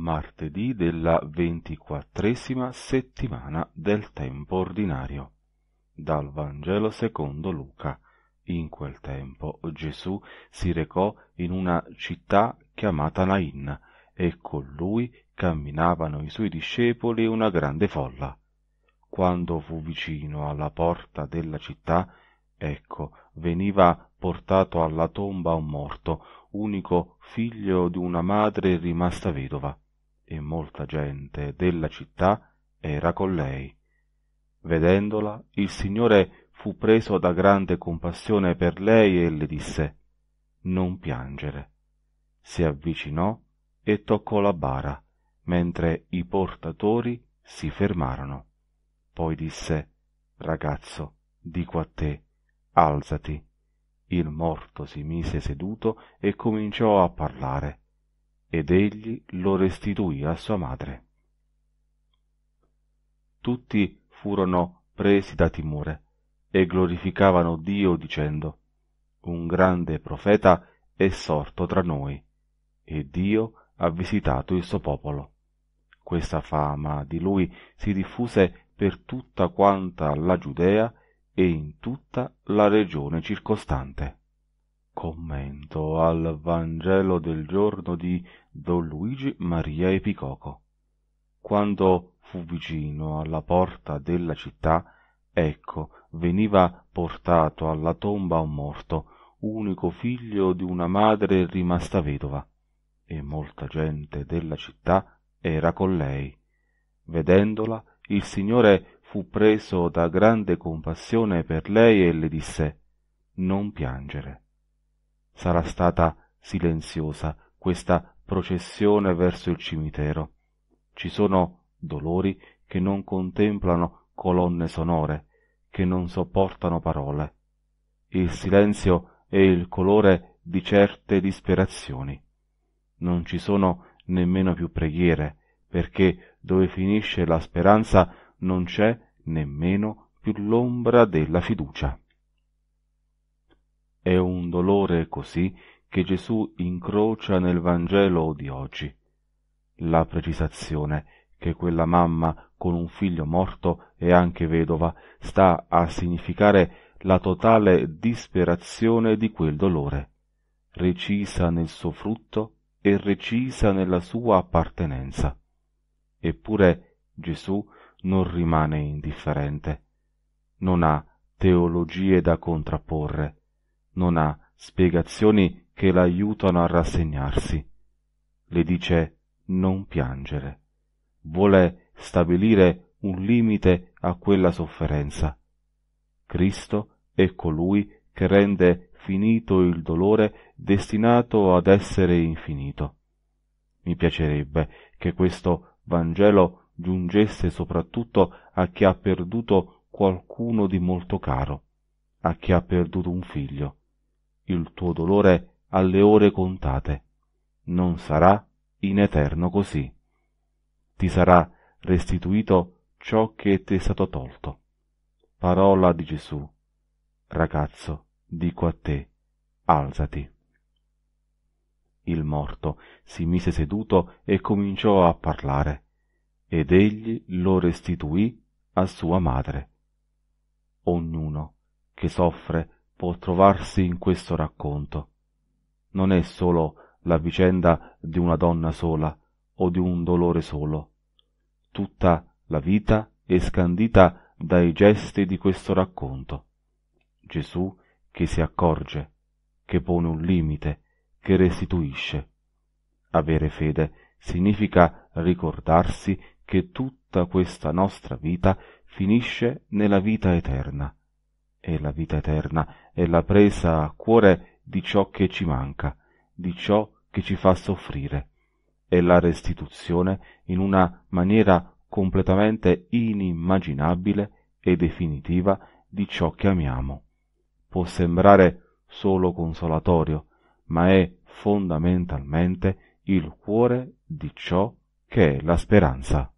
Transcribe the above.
martedì della ventiquattresima settimana del tempo ordinario. Dal Vangelo secondo Luca. In quel tempo Gesù si recò in una città chiamata Nain, e con lui camminavano i suoi discepoli e una grande folla. Quando fu vicino alla porta della città, ecco, veniva portato alla tomba un morto, unico figlio di una madre rimasta vedova e molta gente della città era con lei. Vedendola, il Signore fu preso da grande compassione per lei e le disse Non piangere. Si avvicinò e toccò la bara, mentre i portatori si fermarono. Poi disse Ragazzo, dico a te, alzati. Il morto si mise seduto e cominciò a parlare ed egli lo restituì a sua madre. Tutti furono presi da timore e glorificavano Dio dicendo, Un grande profeta è sorto tra noi, e Dio ha visitato il suo popolo. Questa fama di lui si diffuse per tutta quanta la Giudea e in tutta la regione circostante. Commento al Vangelo del giorno di Don Luigi Maria Epicoco. Quando fu vicino alla porta della città, ecco, veniva portato alla tomba un morto, unico figlio di una madre rimasta vedova, e molta gente della città era con lei. Vedendola, il Signore fu preso da grande compassione per lei e le disse Non piangere sarà stata silenziosa questa processione verso il cimitero. Ci sono dolori che non contemplano colonne sonore, che non sopportano parole. Il silenzio è il colore di certe disperazioni. Non ci sono nemmeno più preghiere, perché dove finisce la speranza non c'è nemmeno più l'ombra della fiducia. È un dolore così che Gesù incrocia nel Vangelo di oggi. La precisazione che quella mamma con un figlio morto e anche vedova sta a significare la totale disperazione di quel dolore, recisa nel suo frutto e recisa nella sua appartenenza. Eppure Gesù non rimane indifferente, non ha teologie da contrapporre, non ha spiegazioni che l'aiutano a rassegnarsi. Le dice non piangere. Vuole stabilire un limite a quella sofferenza. Cristo è colui che rende finito il dolore destinato ad essere infinito. Mi piacerebbe che questo Vangelo giungesse soprattutto a chi ha perduto qualcuno di molto caro, a chi ha perduto un figlio, il tuo dolore alle ore contate. Non sarà in eterno così. Ti sarà restituito ciò che ti è stato tolto. Parola di Gesù. Ragazzo, dico a te, alzati. Il morto si mise seduto e cominciò a parlare, ed egli lo restituì a sua madre. Ognuno che soffre può trovarsi in questo racconto. Non è solo la vicenda di una donna sola o di un dolore solo. Tutta la vita è scandita dai gesti di questo racconto. Gesù che si accorge, che pone un limite, che restituisce. Avere fede significa ricordarsi che tutta questa nostra vita finisce nella vita eterna è la vita eterna, è la presa a cuore di ciò che ci manca, di ciò che ci fa soffrire, è la restituzione in una maniera completamente inimmaginabile e definitiva di ciò che amiamo. Può sembrare solo consolatorio, ma è fondamentalmente il cuore di ciò che è la speranza.